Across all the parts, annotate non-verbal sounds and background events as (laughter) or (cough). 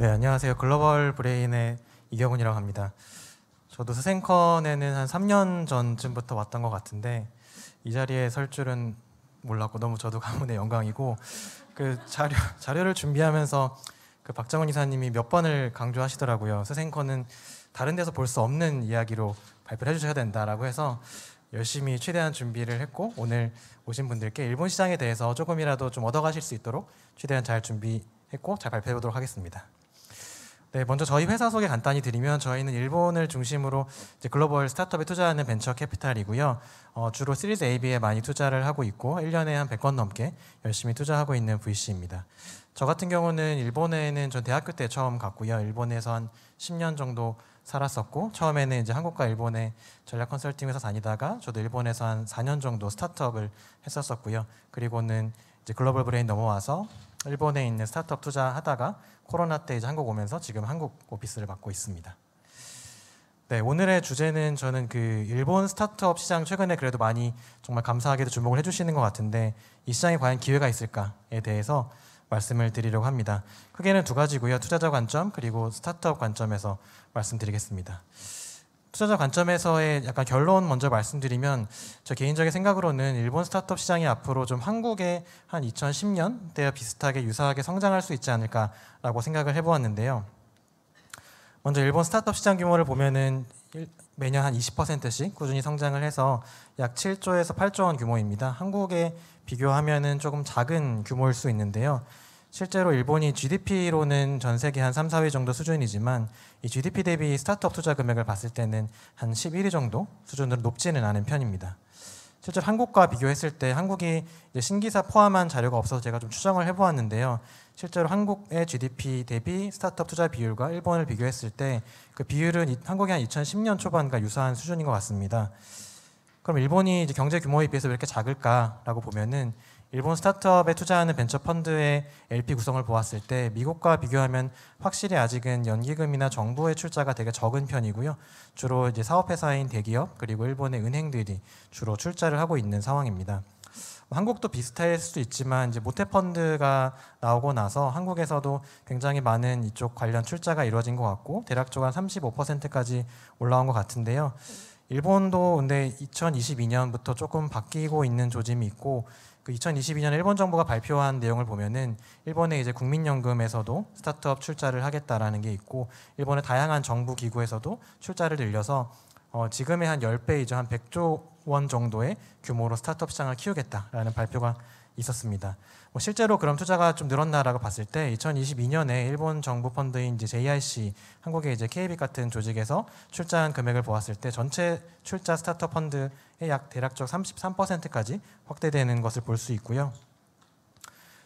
네, 안녕하세요. 글로벌 브레인의 이경훈이라고 합니다. 저도 스생컨에는 한 3년 전쯤부터 왔던 것 같은데 이 자리에 설 줄은 몰랐고 너무 저도 (laughs) 가문의 영광이고 그 자료 자료를 준비하면서 그 박정원 이사님이 몇 번을 강조하시더라고요. 스생컨은 다른 데서 볼 수 없는 이야기로 발표해 를 주셔야 된다라고 해서 열심히 최대한 준비를 했고 오늘 오신 분들께 일본 시장에 대해서 조금이라도 좀 얻어가실 수 있도록 최대한 잘 준비했고 잘 발표해 보도록 하겠습니다. 네, 먼저 저희 회사 소개 간단히 드리면 저희는 일본을 중심으로 글로벌 스타트업에 투자하는 벤처 캐피탈이고요. 어, 주로 시리즈 AB에 많이 투자를 하고 있고 1년에 한 100건 넘게 열심히 투자하고 있는 VC입니다. 저 같은 경우는 일본에는 전 대학교 때 처음 갔고요. 일본에서 한 10년 정도 살았었고 처음에는 이제 한국과 일본의 전략 컨설팅 회사 다니다가 저도 일본에서 한 4년 정도 스타트업을 했었었고요. 그리고는 이제 글로벌 브레인 넘어와서 일본에 있는 스타트업 투자하다가 코로나 때 이제 한국 오면서 지금 한국 오피스를 맡고 있습니다. 네, 오늘의 주제는 저는 그 일본 스타트업 시장 최근에 그래도 많이 정말 감사하게도 주목을 해주시는 것 같은데 이 시장에 과연 기회가 있을까에 대해서 말씀을 드리려고 합니다. 크게는 두 가지고요. 투자자 관점 그리고 스타트업 관점에서 말씀드리겠습니다. 투자자 관점에서의 약간 결론 먼저 말씀드리면 저 개인적인 생각으로는 일본 스타트업 시장이 앞으로 좀 한국의 한 2010년대와 비슷하게 유사하게 성장할 수 있지 않을까라고 생각을 해보았는데요. 먼저 일본 스타트업 시장 규모를 보면은 매년 한 20%씩 꾸준히 성장을 해서 약 7조에서 8조 원 규모입니다. 한국에 비교하면은 조금 작은 규모일 수 있는데요. 실제로 일본이 GDP로는 전 세계 한 3, 4위 정도 수준이지만 이 GDP 대비 스타트업 투자 금액을 봤을 때는 한 11위 정도 수준으로 높지는 않은 편입니다. 실제로 한국과 비교했을 때 한국이 신기사 포함한 자료가 없어서 제가 좀 추정을 해보았는데요. 실제로 한국의 GDP 대비 스타트업 투자 비율과 일본을 비교했을 때 그 비율은 한국이 한 2010년 초반과 유사한 수준인 것 같습니다. 그럼 일본이 경제 규모에 비해서 왜 이렇게 작을까라고 보면은 일본 스타트업에 투자하는 벤처 펀드의 LP 구성을 보았을 때 미국과 비교하면 확실히 아직은 연기금이나 정부의 출자가 되게 적은 편이고요. 주로 이제 사업회사인 대기업 그리고 일본의 은행들이 주로 출자를 하고 있는 상황입니다. 한국도 비슷할 수도 있지만 이제 모태 펀드가 나오고 나서 한국에서도 굉장히 많은 이쪽 관련 출자가 이루어진 것 같고 대략적으로 한 35%까지 올라온 것 같은데요. 일본도 근데 2022년부터 조금 바뀌고 있는 조짐이 있고 그 2022년 일본 정부가 발표한 내용을 보면은 일본의 이제 국민연금에서도 스타트업 출자를 하겠다라는 게 있고 일본의 다양한 정부 기구에서도 출자를 늘려서 어, 지금의 한 10배 이죠한 100조 원 정도의 규모로 스타트업 시장을 키우겠다라는 발표가 있었습니다. 뭐 실제로 그럼 투자가 좀 늘었나라고 봤을 때 2022년에 일본 정부 펀드인 이제 JIC 한국의 이제 KB 같은 조직에서 출자한 금액을 보았을 때 전체 출자 스타트업 펀드의 약 대략적 33%까지 확대되는 것을 볼 수 있고요.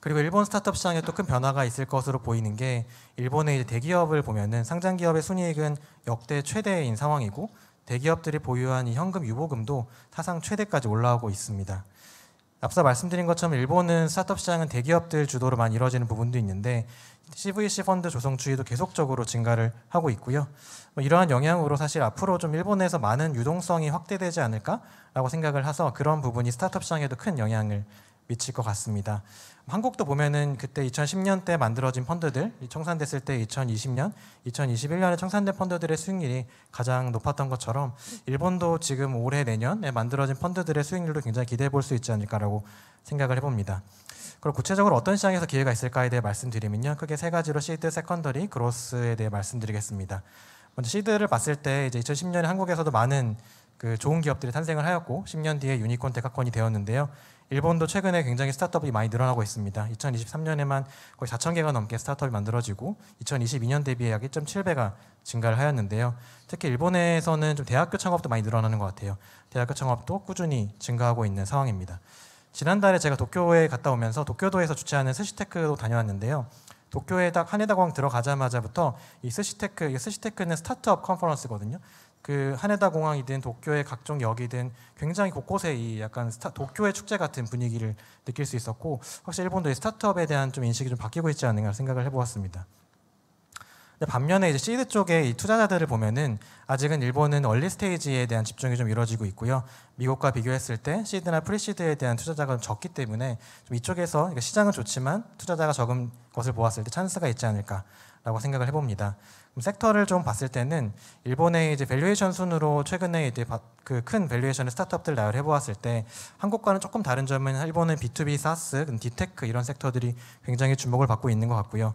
그리고 일본 스타트업 시장에 또 큰 변화가 있을 것으로 보이는 게 일본의 대기업을 보면은 상장 기업의 순이익은 역대 최대인 상황이고 대기업들이 보유한 이 현금 유보금도 사상 최대까지 올라오고 있습니다. 앞서 말씀드린 것처럼 일본은 스타트업 시장은 대기업들 주도로 만이루어지는 부분도 있는데 CVC 펀드 조성 추이도 계속적으로 증가를 하고 있고요. 뭐 이러한 영향으로 사실 앞으로 좀 일본에서 많은 유동성이 확대되지 않을까라고 생각을 해서 그런 부분이 스타트업 시장에도 큰 영향을 미칠 것 같습니다. 한국도 보면은 그때 2010년 때 만들어진 펀드들 청산됐을 때 2020년, 2021년에 청산된 펀드들의 수익률이 가장 높았던 것처럼 일본도 지금 올해 내년에 만들어진 펀드들의 수익률도 굉장히 기대해 볼 수 있지 않을까라고 생각을 해봅니다. 그리고 구체적으로 어떤 시장에서 기회가 있을까에 대해 말씀드리면요, 크게 세 가지로 시드, 세컨더리, 그로스에 대해 말씀드리겠습니다. 먼저 시드를 봤을 때 이제 2010년에 한국에서도 많은 그 좋은 기업들이 탄생을 하였고 10년 뒤에 유니콘 데카콘이 되었는데요. 일본도 최근에 굉장히 스타트업이 많이 늘어나고 있습니다. 2023년에만 거의 4천 개가 넘게 스타트업이 만들어지고 2022년 대비 약 1.7배가 증가를 하였는데요. 특히 일본에서는 좀 대학교 창업도 많이 늘어나는 것 같아요. 대학교 창업도 꾸준히 증가하고 있는 상황입니다. 지난달에 제가 도쿄에 갔다 오면서 도쿄도에서 주최하는 스시테크도 다녀왔는데요. 도쿄에 딱한네다공 들어가자마자부터 이 스시테크, 이 스시테크는 스타트업 컨퍼런스거든요. 그 하네다 공항이든 도쿄의 각종 역이든 굉장히 곳곳에 이 약간 스타, 도쿄의 축제 같은 분위기를 느낄 수 있었고 확실히 일본도 스타트업에 대한 좀 인식이 좀 바뀌고 있지 않은가 생각을 해보았습니다. 근데 반면에 이제 시드 쪽의 이 투자자들을 보면은 아직은 일본은 얼리 스테이지에 대한 집중이 좀 이루어지고 있고요. 미국과 비교했을 때 시드나 프리시드에 대한 투자자가 적기 때문에 좀 이쪽에서 그러니까 시장은 좋지만 투자자가 적은 것을 보았을 때 찬스가 있지 않을까라고 생각을 해봅니다. 그럼 섹터를 좀 봤을 때는 일본의 이제 밸류에이션 순으로 최근에 이제 그 큰 밸류에이션의 스타트업들 나열해 보았을 때 한국과는 조금 다른 점은 일본의 B2B 사스, 디테크 이런 섹터들이 굉장히 주목을 받고 있는 것 같고요.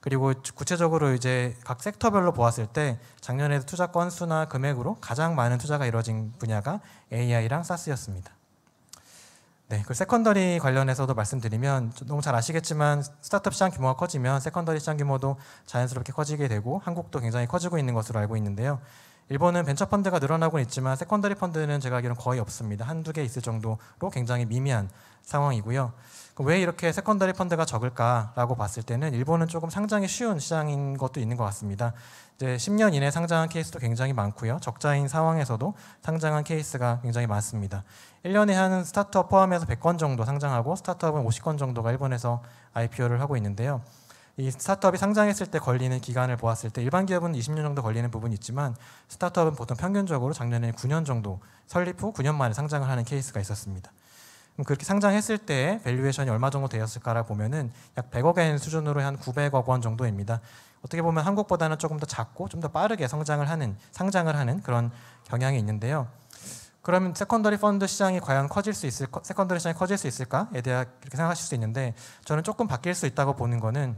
그리고 구체적으로 이제 각 섹터별로 보았을 때 작년에도 투자 건수나 금액으로 가장 많은 투자가 이루어진 분야가 AI랑 사스였습니다. 네, 그 세컨더리 관련해서도 말씀드리면 너무 잘 아시겠지만 스타트업 시장 규모가 커지면 세컨더리 시장 규모도 자연스럽게 커지게 되고 한국도 굉장히 커지고 있는 것으로 알고 있는데요. 일본은 벤처 펀드가 늘어나고 있지만 세컨더리 펀드는 제가 알기로는 거의 없습니다. 한두 개 있을 정도로 굉장히 미미한 상황이고요. 왜 이렇게 세컨더리 펀드가 적을까라고 봤을 때는 일본은 조금 상장이 쉬운 시장인 것도 있는 것 같습니다. 이제 10년 이내 상장한 케이스도 굉장히 많고요. 적자인 상황에서도 상장한 케이스가 굉장히 많습니다. 1년에 한 스타트업 포함해서 100건 정도 상장하고 스타트업은 50건 정도가 일본에서 IPO를 하고 있는데요. 이 스타트업이 상장했을 때 걸리는 기간을 보았을 때 일반 기업은 20년 정도 걸리는 부분이 있지만 스타트업은 보통 평균적으로 작년에 9년 정도 설립 후 9년 만에 상장을 하는 케이스가 있었습니다. 그렇게 상장했을 때 밸류에이션이 얼마 정도 되었을까라 보면은 약 100억엔 수준으로 한 900억 원 정도입니다. 어떻게 보면 한국보다는 조금 더 작고 좀 더 빠르게 성장을 하는 상장을 하는 그런 경향이 있는데요. 그러면 세컨더리 펀드 시장이 과연 커질 수 있을 세컨더리 시장이 커질 수 있을까에 대해 이렇게 생각하실 수 있는데 저는 조금 바뀔 수 있다고 보는 거는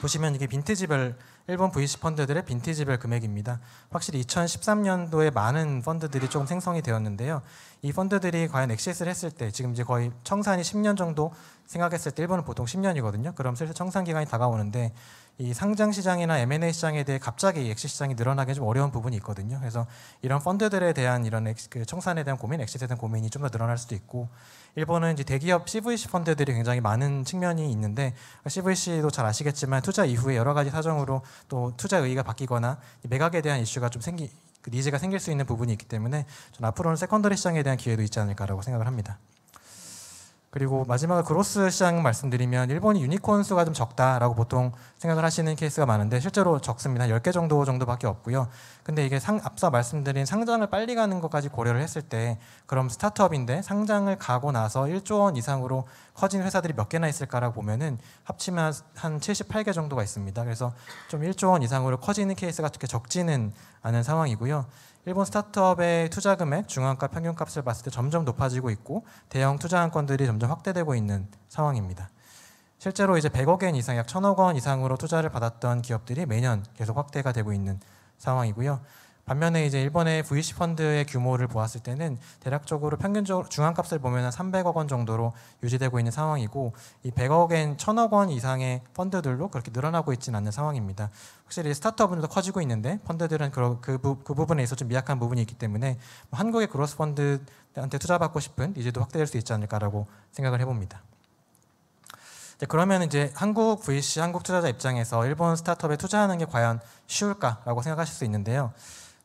보시면 이게 빈티지별 일본 VC 펀드들의 빈티지별 금액입니다. 확실히 2013년도에 많은 펀드들이 조금 생성이 되었는데요. 이 펀드들이 과연 엑시스를 했을 때 지금 이제 거의 청산이 10년 정도 생각했을 때 일본은 보통 10년이거든요. 그럼 슬슬 청산 기간이 다가오는데 이 상장 시장이나 M&A 시장에 대해 갑자기 엑시 시장이 늘어나기 좀 어려운 부분이 있거든요. 그래서 이런 펀드들에 대한 이런 엑시, 그 청산에 대한 고민, 엑시에 대한 고민이 좀 더 늘어날 수도 있고 일본은 이제 대기업 CVC 펀드들이 굉장히 많은 측면이 있는데 CVC도 잘 아시겠지만 투자 이후에 여러 가지 사정으로 또 투자 의의가 바뀌거나 매각에 대한 이슈가 좀 생기 그 니즈가 생길 수 있는 부분이 있기 때문에 저는 앞으로는 세컨더리 시장에 대한 기회도 있지 않을까라고 생각을 합니다. 그리고 마지막으로 그로스 시장 말씀드리면 일본이 유니콘 수가 좀 적다라고 보통 생각을 하시는 케이스가 많은데 실제로 적습니다. 10개 정도 정도밖에 없고요. 근데 이게 상, 앞서 말씀드린 상장을 빨리 가는 것까지 고려를 했을 때 그럼 스타트업인데 상장을 가고 나서 1조 원 이상으로 커진 회사들이 몇 개나 있을까라고 보면은 합치면 한 78개 정도가 있습니다. 그래서 좀 1조 원 이상으로 커지는 케이스가 그렇게 적지는 않은 상황이고요. 일본 스타트업의 투자 금액 중앙가 평균값을 봤을 때 점점 높아지고 있고 대형 투자안 건들이 점점 확대되고 있는 상황입니다. 실제로 이제 100억 엔 이상 약 1,000억 원 이상으로 투자를 받았던 기업들이 매년 계속 확대가 되고 있는 상황이고요. 반면에 이제 일본의 VC 펀드의 규모를 보았을 때는 대략적으로 평균적으로 중앙값을 보면 300억 원 정도로 유지되고 있는 상황이고 이 100억엔 1000억 원 이상의 펀드들로 그렇게 늘어나고 있지는 않는 상황입니다. 확실히 스타트업은 더 커지고 있는데 펀드들은 그, 그, 그 부분에 있어서 좀 미약한 부분이 있기 때문에 뭐 한국의 그로스 펀드한테 투자받고 싶은 이제도 확대될 수 있지 않을까라고 생각을 해봅니다. 그러면 이제 한국 VC, 한국 투자자 입장에서 일본 스타트업에 투자하는 게 과연 쉬울까라고 생각하실 수 있는데요.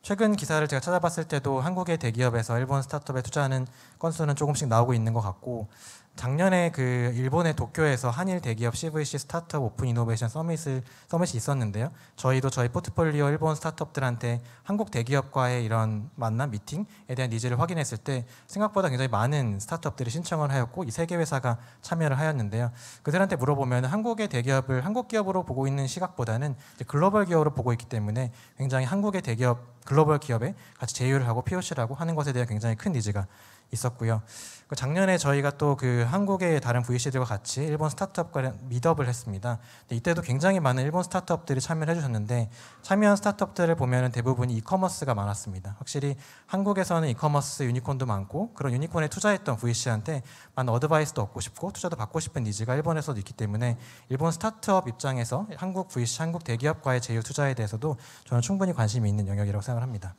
최근 기사를 제가 찾아봤을 때도 한국의 대기업에서 일본 스타트업에 투자하는 건수는 조금씩 나오고 있는 것 같고 작년에 그 일본의 도쿄에서 한일 대기업 CVC 스타트업 오픈 이노베이션 서밋을 서밋이 있었는데요. 저희도 저희 포트폴리오 일본 스타트업들한테 한국 대기업과의 이런 만남 미팅에 대한 니즈를 확인했을 때 생각보다 굉장히 많은 스타트업들이 신청을 하였고 이세계 회사가 참여를 하였는데요. 그들한테 물어보면 한국의 대기업을 한국 기업으로 보고 있는 시각보다는 글로벌 기업으로 보고 있기 때문에 굉장히 한국의 대기업 글로벌 기업에 같이 제휴를 하고 p o c 라고 하는 것에 대한 굉장히 큰 니즈가 있었고요. 그 작년에 저희가 또 그 한국의 다른 VC들과 같이 일본 스타트업과 미업을 했습니다. 이때도 굉장히 많은 일본 스타트업들이 참여를 해주셨는데 참여한 스타트업들을 보면 대부분이 이커머스가 많았습니다. 확실히 한국에서는 이커머스 유니콘도 많고 그런 유니콘에 투자했던 VC한테 많은 어드바이스도 얻고 싶고 투자도 받고 싶은 니즈가 일본에서도 있기 때문에 일본 스타트업 입장에서 한국 VC, 한국 대기업과의 제휴 투자에 대해서도 저는 충분히 관심이 있는 영역이라고 생각합니다.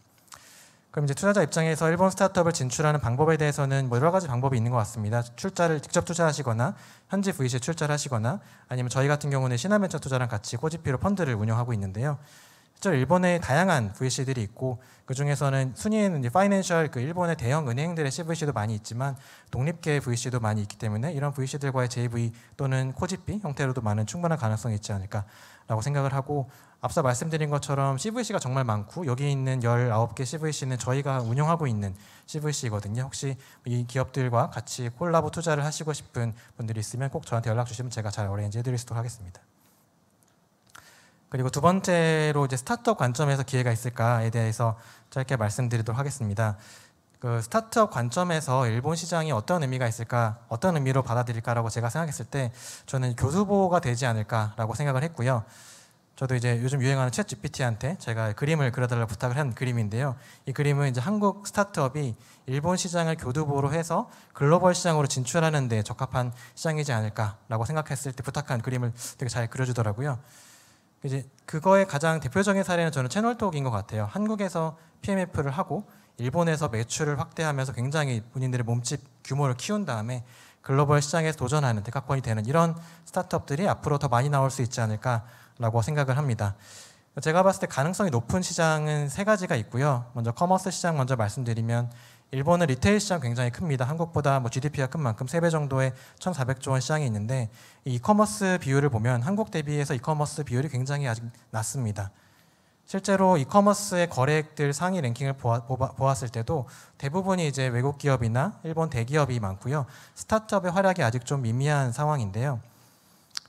그럼 이제 투자자 입장에서 일본 스타트업을 진출하는 방법에 대해서는 뭐 여러 가지 방법이 있는 것 같습니다. 출자를 직접 투자하시거나 현지 VC에 출자를 하시거나 아니면 저희 같은 경우는 신화벤처 투자랑 같이 코지피로 펀드를 운영하고 있는데요. 실제 일본에 다양한 VC들이 있고 그 중에서는 순위에는 이제 파이낸셜 그 일본의 대형 은행들의 CVC도 많이 있지만 독립계 VC도 많이 있기 때문에 이런 VC들과의 JV 또는 코지피 형태로도 많은 충분한 가능성이 있지 않을까라고 생각을 하고 앞서 말씀드린 것처럼 CVC가 정말 많고 여기 있는 19개 CVC는 저희가 운영하고 있는 CVC거든요. 혹시 이 기업들과 같이 콜라보 투자를 하시고 싶은 분들이 있으면 꼭 저한테 연락 주시면 제가 잘 어레인지 해드릴 수도록 하겠습니다. 그리고 두 번째로 이제 스타트업 관점에서 기회가 있을까에 대해서 짧게 말씀드리도록 하겠습니다. 그 스타트업 관점에서 일본 시장이 어떤 의미가 있을까, 어떤 의미로 받아들일까라고 제가 생각했을 때 저는 교수보가 되지 않을까라고 생각을 했고요. 저도 이제 요즘 유행하는 챗 GPT한테 제가 그림을 그려달라 부탁을 한 그림인데요. 이 그림은 이제 한국 스타트업이 일본 시장을 교두보로 해서 글로벌 시장으로 진출하는 데 적합한 시장이지 않을까라고 생각했을 때 부탁한 그림을 되게 잘 그려주더라고요. 이제 그거의 가장 대표적인 사례는 저는 채널톡인 것 같아요. 한국에서 PMF를 하고 일본에서 매출을 확대하면서 굉장히 본인들의 몸집 규모를 키운 다음에 글로벌 시장에서 도전하는 대각권이 되는 이런 스타트업들이 앞으로 더 많이 나올 수 있지 않을까 라고 생각을 합니다. 제가 봤을 때 가능성이 높은 시장은 세 가지가 있고요. 먼저 커머스 시장 먼저 말씀드리면 일본은 리테일 시장 굉장히 큽니다. 한국보다 뭐 GDP가 큰 만큼 세 배 정도의 1,400조 원 시장이 있는데 이커머스 비율을 보면 한국 대비해서 이커머스 비율이 굉장히 아직 낮습니다. 실제로 이커머스의 거래액들 상위 랭킹을 보았, 을 때도 대부분이 이제 외국 기업이나 일본 대기업이 많고요. 스타트업의 활약이 아직 좀 미미한 상황인데요.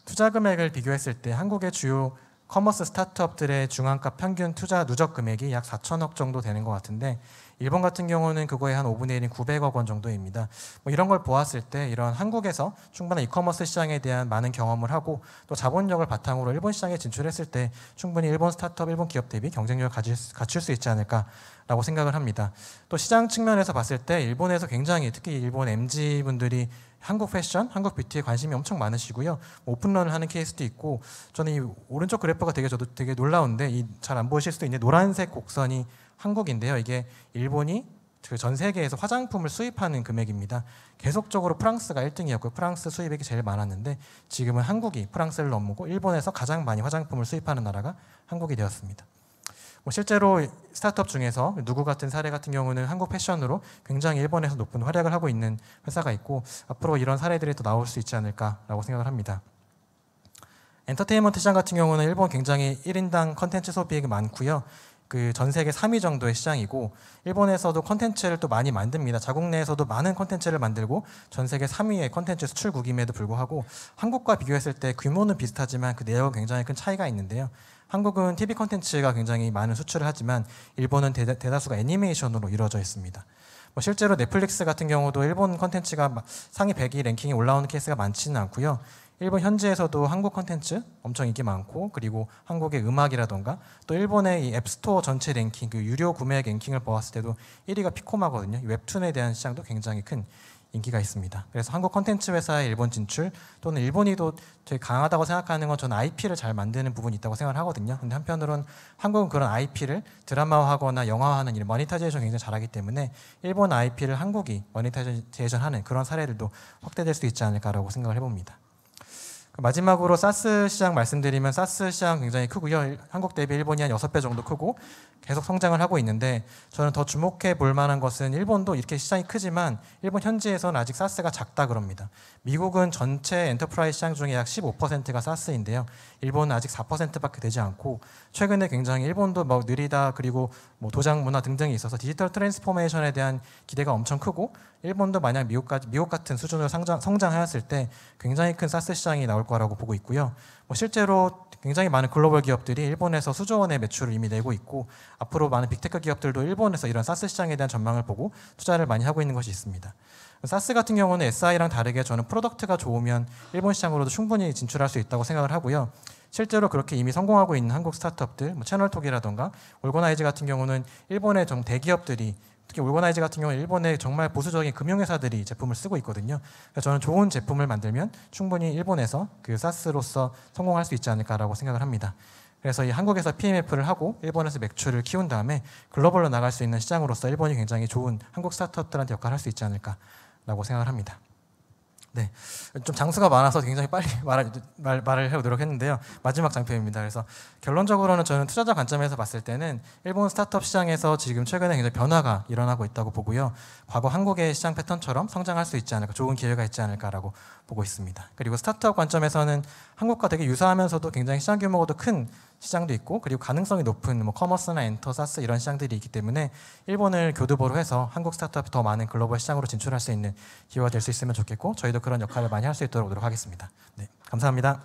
투자 금액을 비교했을 때 한국의 주요 커머스 스타트업들의 중앙값 평균 투자 누적 금액이 약 4천억 정도 되는 것 같은데 일본 같은 경우는 그거의 한 5분의 1인 900억 원 정도입니다. 뭐 이런 걸 보았을 때 이런 한국에서 충분한 이커머스 시장에 대한 많은 경험을 하고 또 자본력을 바탕으로 일본 시장에 진출했을 때 충분히 일본 스타트업, 일본 기업 대비 경쟁력을 갖출 수 있지 않을까 라고 생각을 합니다. 또 시장 측면에서 봤을 때 일본에서 굉장히 특히 일본 MG 분들이 한국 패션, 한국 뷰티에 관심이 엄청 많으시고요. 오픈런을 하는 케이스도 있고 저는 이 오른쪽 그래프가 되게 저도 되게 놀라운데 이 잘 안보실 수도 있는 노란색 곡선이 한국인데요. 이게 일본이 그 전 세계에서 화장품을 수입하는 금액입니다. 계속적으로 프랑스가 1등이었고 프랑스 수입액이 제일 많았는데 지금은 한국이 프랑스를 넘고 일본에서 가장 많이 화장품을 수입하는 나라가 한국이 되었습니다. 뭐 실제로 스타트업 중에서 누구 같은 사례 같은 경우는 한국 패션으로 굉장히 일본에서 높은 활약을 하고 있는 회사가 있고 앞으로 이런 사례들이 또 나올 수 있지 않을까라고 생각을 합니다. 엔터테인먼트 시장 같은 경우는 일본 굉장히 1인당 컨텐츠 소비액이 많고요. 그 전 세계 3위 정도의 시장이고 일본에서도 컨텐츠를 또 많이 만듭니다. 자국 내에서도 많은 컨텐츠를 만들고 전 세계 3위의 컨텐츠 수출국임에도 불구하고 한국과 비교했을 때 규모는 비슷하지만 그 내역은 굉장히 큰 차이가 있는데요. 한국은 TV 콘텐츠가 굉장히 많은 수출을 하지만 일본은 대다, 수가 애니메이션으로 이루어져 있습니다. 뭐 실제로 넷플릭스 같은 경우도 일본 콘텐츠가 상위 100위 랭킹에 올라오는 케이스가 많지는 않고요. 일본 현지에서도 한국 콘텐츠 엄청 인기 많고 그리고 한국의 음악이라던가 또 일본의 앱스토어 전체 랭킹 그 유료 구매 랭킹을 보았을 때도 1위가 피코마거든요. 웹툰에 대한 시장도 굉장히 큰 인기가 있습니다. 그래서 한국 컨텐츠 회사의 일본 진출 또는 일본이도 되게 강하다고 생각하는 건 저는 IP를 잘 만드는 부분이 있다고 생각을 하거든요. 근데 한편으로는 한국은 그런 IP를 드라마화하거나 영화화하는 일 머니타이제이션 굉장히 잘하기 때문에 일본 IP를 한국이 머니타이제이션 하는 그런 사례들도 확대될 수 있지 않을까라고 생각을 해봅니다. 마지막으로 사스 시장 말씀드리면 사스 시장 굉장히 크고요. 한국 대비 일본이 한 6배 정도 크고 계속 성장을 하고 있는데 저는 더 주목해 볼 만한 것은 일본도 이렇게 시장이 크지만 일본 현지에서는 아직 사스가 작다 그럽니다. 미국은 전체 엔터프라이즈 시장 중에 약 15%가 사스인데요. 일본은 아직 4%밖에 되지 않고 최근에 굉장히 일본도 뭐 느리다 그리고 뭐 도장 문화 등등이 있어서 디지털 트랜스포메이션에 대한 기대가 엄청 크고 일본도 만약 미국까지 미국 같은 수준으로 성장, 성장하였을 때 굉장히 큰 사스 시장이 나올 거라고 보고 있고요. 뭐 실제로 굉장히 많은 글로벌 기업들이 일본에서 수조 원의 매출을 이미 내고 있고 앞으로 많은 빅테크 기업들도 일본에서 이런 사스 시장에 대한 전망을 보고 투자를 많이 하고 있는 것이 있습니다. 사스 같은 경우는 SI랑 다르게 저는 프로덕트가 좋으면 일본 시장으로도 충분히 진출할 수 있다고 생각을 하고요. 실제로 그렇게 이미 성공하고 있는 한국 스타트업들, 뭐 채널톡이라던가 올고나이즈 같은 경우는 일본의 좀 대기업들이 특히 올고나이즈 같은 경우는 일본의 정말 보수적인 금융회사들이 제품을 쓰고 있거든요. 그래서 저는 좋은 제품을 만들면 충분히 일본에서 그 사스로서 성공할 수 있지 않을까라고 생각을 합니다. 그래서 이 한국에서 PMF를 하고 일본에서 매출을 키운 다음에 글로벌로 나갈 수 있는 시장으로서 일본이 굉장히 좋은 한국 스타트업들한테 역할을 할 수 있지 않을까라고 생각을 합니다. 네, 좀 장수가 많아서 굉장히 빨리 (laughs) 말 말, 말을 하고 노력했는데요. 마지막 장표입니다. 그래서 결론적으로는 저는 투자자 관점에서 봤을 때는 일본 스타트업 시장에서 지금 최근에 굉장히 변화가 일어나고 있다고 보고요. 과거 한국의 시장 패턴처럼 성장할 수 있지 않을까, 좋은 기회가 있지 않을까라고 보고 있습니다. 그리고 스타트업 관점에서는 한국과 되게 유사하면서도 굉장히 시장 규모가큰 시장도 있고 그리고 가능성이 높은 뭐 커머스나 엔터, 사스 이런 시장들이 있기 때문에 일본을 교두보로 해서 한국 스타트업이 더 많은 글로벌 시장으로 진출할 수 있는 기회가 될 수 있으면 좋겠고 저희도 그런 역할을 많이 할 수 있도록 노력하겠습니다. 네, 감사합니다.